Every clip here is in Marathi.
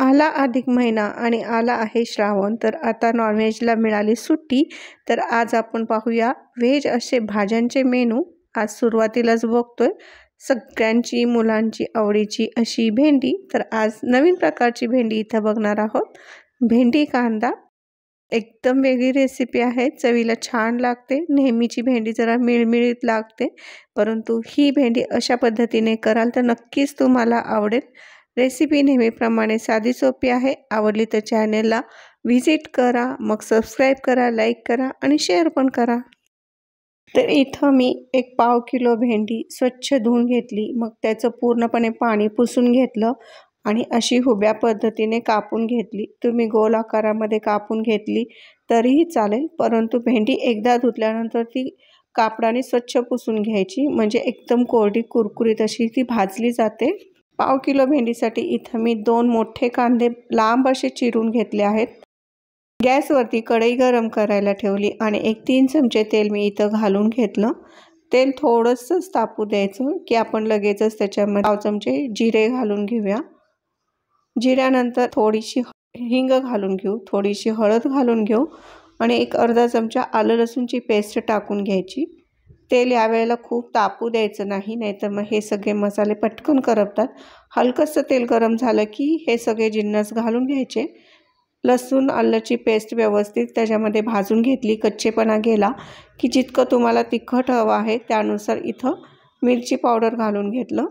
आला अधिक महिना आणि आला आहे श्रावण तर आता नॉनव्हेजला मिळाली सुट्टी तर आज आपण पाहूया व्हेज असे भाज्यांचे मेनू आज सुरुवातीलाच बघतोय सगळ्यांची मुलांची आवडीची अशी भेंडी तर आज नवीन प्रकारची भेंडी इथं बघणार आहोत भेंडी कांदा एकदम वेगळी रेसिपी आहे चवीला छान लागते नेहमीची भेंडी जरा मिळमिळीत लागते परंतु ही भेंडी अशा पद्धतीने कराल तर नक्कीच तुम्हाला आवडेल रेसिपी नेहमीप्रमाणे साधी सोपी आहे आवडली तर चॅनेलला व्हिजिट करा मग सबस्क्राईब करा लाईक करा आणि शेअर पण करा तर इथं मी एक पाव किलो भेंडी स्वच्छ धुवून घेतली मग त्याचं पूर्णपणे पाणी पुसून घेतलं आणि अशी हुब्या पद्धतीने कापून घेतली तुम्ही गोल आकारामध्ये कापून घेतली तरीही चालेल परंतु भेंडी एकदा धुतल्यानंतर ती कापडाने स्वच्छ पुसून घ्यायची म्हणजे एकदम कोरडी कुरकुरीत अशी ती भाजली जाते पाव किलो भेंडीसाठी इथं मी दोन मोठे कांदे लांब असे चिरून घेतले आहेत गॅसवरती कढई गरम करायला ठेवली आणि एक तीन चमचे तेल मी इथं घालून घेतलं तेल थोडंसंच तापू द्यायचं की आपण लगेचच त्याच्यामध्ये पाव चमचे जिरे घालून घेऊया जिऱ्यानंतर थोडीशी हिंग घालून घेऊ थोडीशी हळद घालून घेऊ आणि एक अर्धा चमचा आलं लसूणची पेस्ट टाकून घ्यायची तेल यावेळेला खूप तापू द्यायचं नाही नाहीतर मग हे सगळे मसाले पटकन करपतात हलकंसं तेल गरम झालं की हे सगळे जिन्नस घालून घ्यायचे लसूण आल्याची पेस्ट व्यवस्थित त्याच्यामध्ये भाजून घेतली कच्चेपणा गेला की जितकं तुम्हाला तिखट हवं आहे त्यानुसार इथं मिरची पावडर घालून घेतलं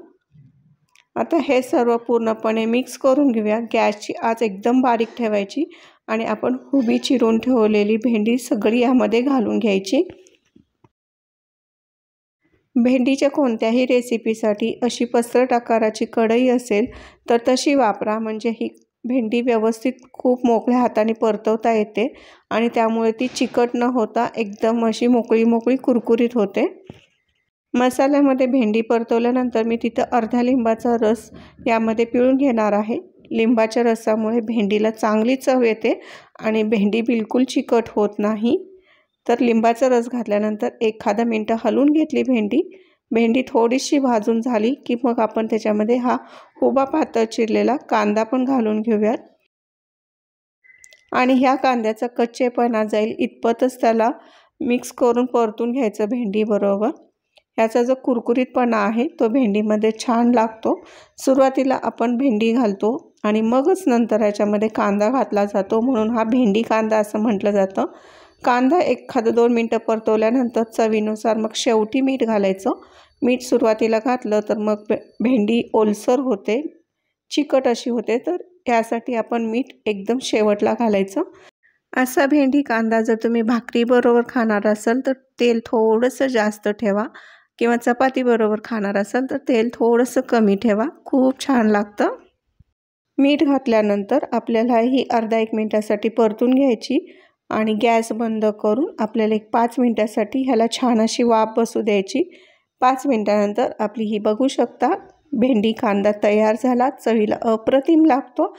आता हे सर्व पूर्णपणे मिक्स करून घेऊया गॅसची आज एकदम बारीक ठेवायची आणि आपण हुबी चिरून ठेवलेली भेंडी सगळी यामध्ये घालून घ्यायची भेंडीच्या कोणत्याही रेसिपीसाठी अशी पसरट आकाराची कढई असेल तर तशी वापरा म्हणजे ही भेंडी व्यवस्थित खूप मोकळ्या हाताने परतवता येते आणि त्यामुळे ती चिकट न होता एकदम अशी मोकळी मोकळी कुरकुरीत होते मसाल्यामध्ये भेंडी परतवल्यानंतर मी तिथं अर्ध्या लिंबाचा रस यामध्ये पिळून घेणार आहे लिंबाच्या रसामुळे भेंडीला चांगली चव येते आणि भेंडी बिलकुल चिकट होत नाही तर लिंबाचा रस घातल्यानंतर एखादा मिनटं हलवून घेतली भेंडी भेंडी थोडीशी भाजून झाली की मग आपण त्याच्यामध्ये हा उभा पातळ चिरलेला कांदा पण घालून घेऊयात आणि ह्या कांद्याचा कच्चेपणा जाईल इतपतच त्याला मिक्स करून परतून घ्यायचं भेंडीबरोबर याचा जो कुरकुरीतपणा आहे तो भेंडीमध्ये छान लागतो सुरुवातीला आपण भेंडी घालतो आणि मगच नंतर ह्याच्यामध्ये कांदा घातला जातो म्हणून हा भेंडी कांदा असं म्हटलं जातं कांदा एखादं दोन मिनटं परतवल्यानंतर चवीनुसार मग शेवटी मीठ घालायचं मीठ सुरुवातीला घातलं तर मग भेंडी ओलसर होते चिकट अशी होते तर यासाठी आपण मीठ एकदम शेवटला घालायचं असा भेंडी कांदा जर तुम्ही भाकरीबरोबर खाणार असाल तर तेल थोडंसं जास्त ठेवा किंवा चपातीबरोबर खाणार असाल तर तेल थोडंसं कमी ठेवा खूप छान लागतं मीठ घातल्यानंतर आपल्याला ही अर्धा एक मिनटासाठी परतून घ्यायची आणि गॅस बंद करून आपल्याला एक पाच मिनटासाठी ह्याला छान अशी वाफ बसू द्यायची पाच मिनटानंतर आपली ही बघू शकता भेंडी कांदा तयार झाला चवीला अप्रतिम लागतो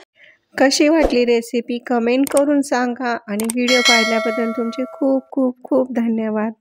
कशी वाटली रेसिपी कमेंट करून सांगा आणि व्हिडिओ पाहिल्याबद्दल तुमचे खूप खूप खूप धन्यवाद